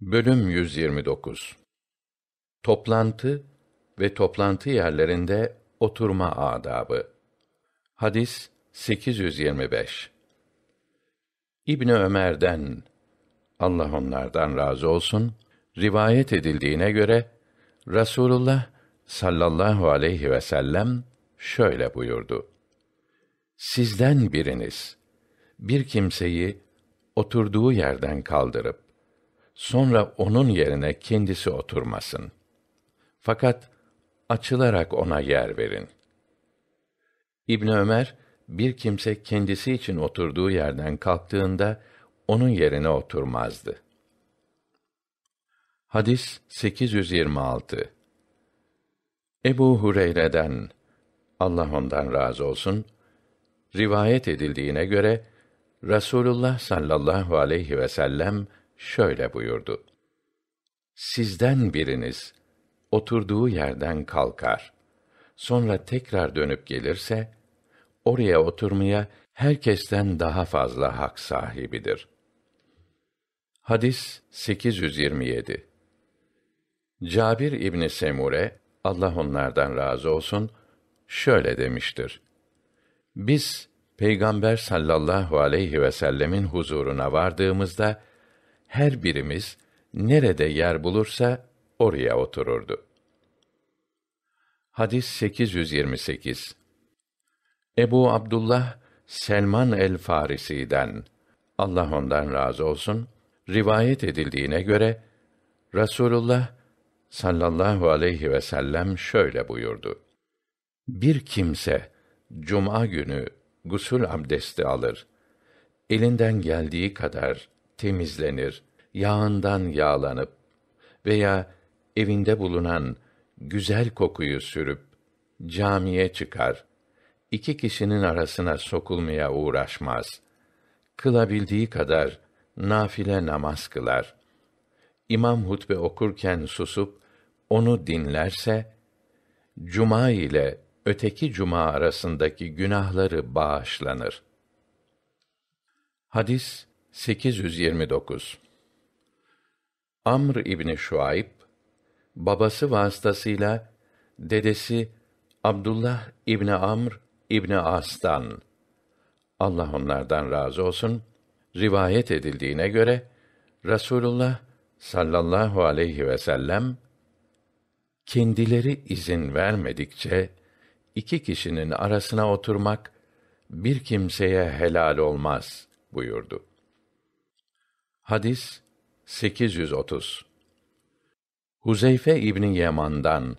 Bölüm 129 Toplantı ve toplantı yerlerinde oturma adabı. Hadis 825. İbn Ömer'den Allah onlardan razı olsun rivayet edildiğine göre Rasulullah sallallahu aleyhi ve sellem şöyle buyurdu. Sizden biriniz bir kimseyi oturduğu yerden kaldırıp sonra onun yerine kendisi oturmasın. Fakat açılarak ona yer verin. İbn Ömer bir kimse kendisi için oturduğu yerden kalktığında onun yerine oturmazdı. Hadis 826. Ebu Hureyre'den Allah ondan razı olsun rivayet edildiğine göre Rasulullah sallallahu aleyhi ve sellem şöyle buyurdu. Sizden biriniz oturduğu yerden kalkar. Sonra tekrar dönüp gelirse oraya oturmaya herkesten daha fazla hak sahibidir. Hadis 827. Cabir İbni Semure Allah onlardan razı olsun şöyle demiştir. Biz Peygamber sallallahu aleyhi ve sellemin huzuruna vardığımızda her birimiz nerede yer bulursa oraya otururdu. Hadis 828. Ebu Abdullah Selman el Farisi'den Allah ondan razı olsun rivayet edildiğine göre Rasulullah sallallahu aleyhi ve sellem şöyle buyurdu. Bir kimse cuma günü gusül abdesti alır. Elinden geldiği kadar temizlenir, yağından yağlanıp veya evinde bulunan güzel kokuyu sürüp camiye çıkar. iki kişinin arasına sokulmaya uğraşmaz. Kılabildiği kadar nafile namaz kılar. İmam hutbe okurken susup onu dinlerse cuma ile öteki cuma arasındaki günahları bağışlanır. Hadis 829 Amr İbni Şuayb, babası vasıtasıyla dedesi Abdullah İbni Amr İbni As'tan, Allah onlardan razı olsun, rivayet edildiğine göre, Rasulullah sallallahu aleyhi ve sellem, kendileri izin vermedikçe, iki kişinin arasına oturmak, bir kimseye helal olmaz buyurdu. Hadis 830. Huzeyfe İbni Yaman'dan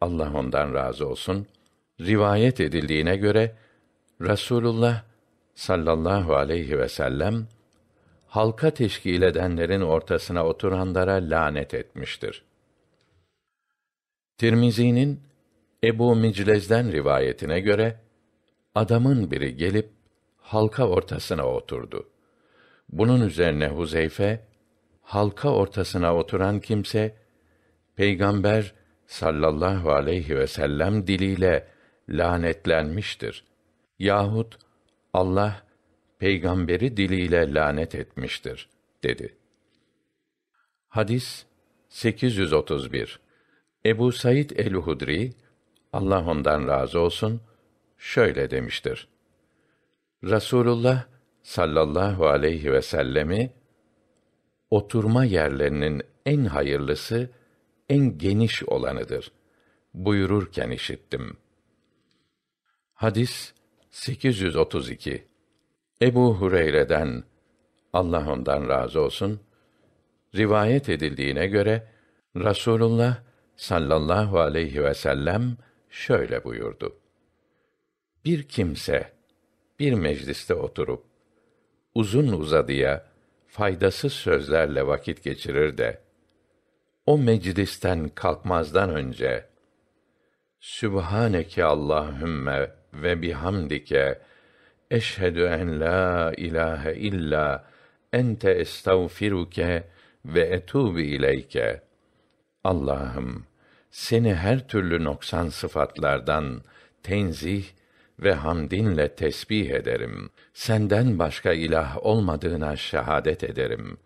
Allah ondan razı olsun rivayet edildiğine göre Rasulullah sallallahu aleyhi ve sellem halka teşkil edenlerin ortasına oturanlara lanet etmiştir. Tirmizi'nin Ebu Miclez'den rivayetine göre adamın biri gelip halka ortasına oturdu. Bunun üzerine Huzeyfe halka ortasına oturan kimse peygamber sallallahu aleyhi ve sellem diliyle lanetlenmiştir yahut Allah peygamberi diliyle lanet etmiştir dedi. Hadis 831. Ebu Said el-Hudri Allah ondan razı olsun şöyle demiştir. Rasulullah sallallahu aleyhi ve sellemi oturma yerlerinin en hayırlısı en geniş olanıdır buyururken işittim. Hadis 832 Ebu Hureyre'den Allah ondan razı olsun rivayet edildiğine göre Rasulullah sallallahu aleyhi ve sellem şöyle buyurdu. Bir kimse bir mecliste oturup uzun uzadıya faydasız sözlerle vakit geçirir de o meclisten kalkmazdan önce Sübhaneke Allahümme ve bihamdike eşhedü en la ilahe illa ente estağfiruke ve etûbü ileyke. Allah'ım seni her türlü noksan sıfatlardan tenzih ve hamdinle tesbih ederim. Senden başka ilah olmadığına şehadet ederim.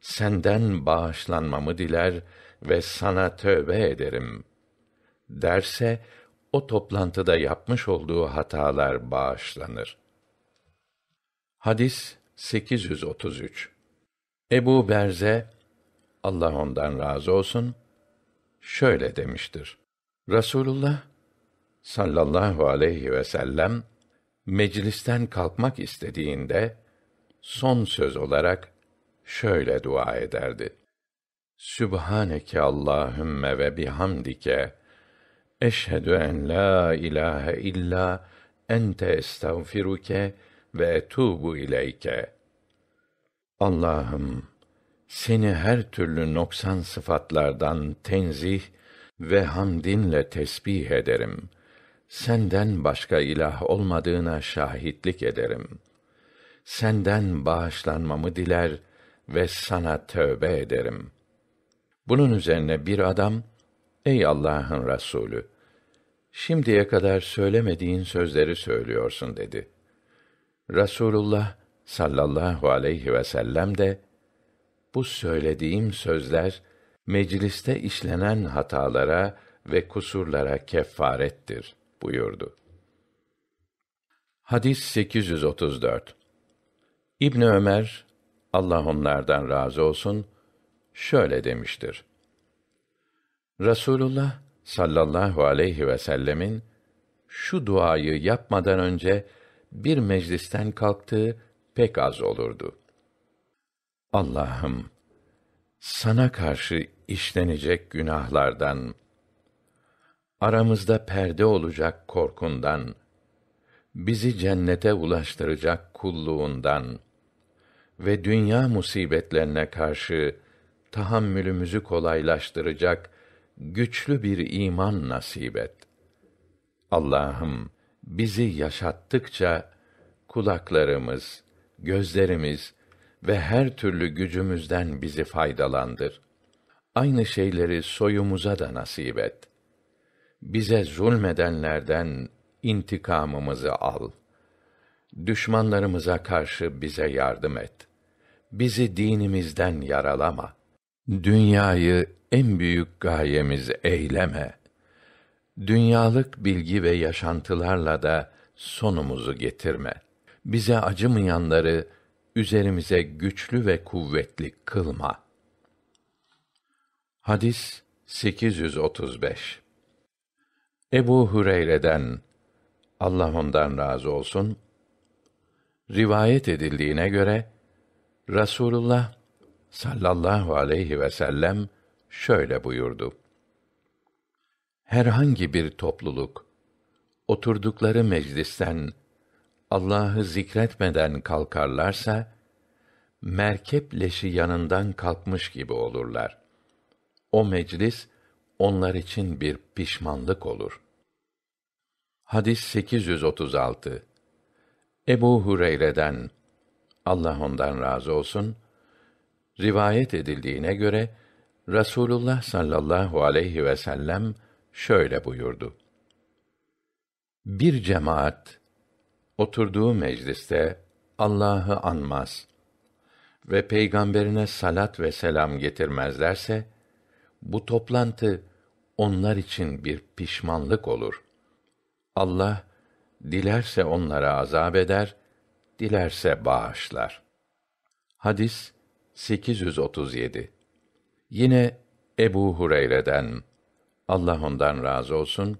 Senden bağışlanmamı diler ve sana tövbe ederim. Derse o toplantıda yapmış olduğu hatalar bağışlanır. Hadis 833. Ebu Berze Allah ondan razı olsun şöyle demiştir. Rasulullah sallallahu aleyhi ve sellem meclisten kalkmak istediğinde son söz olarak şöyle dua ederdi. Sübhaneke Allahümme ve bihamdike eşhedü en la ilahe illa ente estağfiruke ve etubu ileyke. Allah'ım seni her türlü noksan sıfatlardan tenzih ve hamdinle tesbih ederim senden başka ilah olmadığına şahitlik ederim. Senden bağışlanmamı diler ve sana tövbe ederim. Bunun üzerine bir adam, ey Allah'ın Resulü, şimdiye kadar söylemediğin sözleri söylüyorsun dedi. Rasulullah sallallahu aleyhi ve sellem de, bu söylediğim sözler, mecliste işlenen hatalara ve kusurlara kefarettir.'' buyurdu. Hadis 834. İbn Ömer Allah onlardan razı olsun şöyle demiştir. Rasulullah sallallahu aleyhi ve sellemin şu duayı yapmadan önce bir meclisten kalktığı pek az olurdu. Allah'ım sana karşı işlenecek günahlardan aramızda perde olacak korkundan, bizi cennete ulaştıracak kulluğundan ve dünya musibetlerine karşı tahammülümüzü kolaylaştıracak güçlü bir iman nasip et. Allah'ım bizi yaşattıkça kulaklarımız, gözlerimiz ve her türlü gücümüzden bizi faydalandır. Aynı şeyleri soyumuza da nasip et.'' bize zulmedenlerden intikamımızı al. Düşmanlarımıza karşı bize yardım et. Bizi dinimizden yaralama. Dünyayı en büyük gayemiz eyleme. Dünyalık bilgi ve yaşantılarla da sonumuzu getirme. Bize acımayanları üzerimize güçlü ve kuvvetli kılma. Hadis 835 Ebu Hüreyre'den Allah ondan razı olsun rivayet edildiğine göre Rasulullah sallallahu aleyhi ve sellem şöyle buyurdu. Herhangi bir topluluk oturdukları meclisten Allah'ı zikretmeden kalkarlarsa merkep leşi yanından kalkmış gibi olurlar. O meclis onlar için bir pişmanlık olur. Hadis 836. Ebu Hureyre'den Allah ondan razı olsun rivayet edildiğine göre Rasulullah sallallahu aleyhi ve sellem şöyle buyurdu. Bir cemaat oturduğu mecliste Allah'ı anmaz ve peygamberine salat ve selam getirmezlerse bu toplantı onlar için bir pişmanlık olur. Allah dilerse onlara azap eder, dilerse bağışlar. Hadis 837. Yine Ebu Hureyre'den Allah ondan razı olsun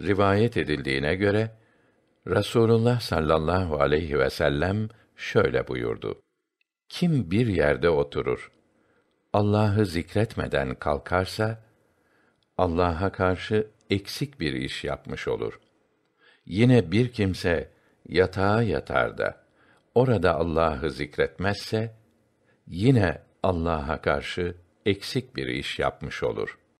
rivayet edildiğine göre Rasulullah sallallahu aleyhi ve sellem şöyle buyurdu. Kim bir yerde oturur, Allah'ı zikretmeden kalkarsa, Allah'a karşı eksik bir iş yapmış olur. Yine bir kimse yatağa yatar da orada Allah'ı zikretmezse yine Allah'a karşı eksik bir iş yapmış olur.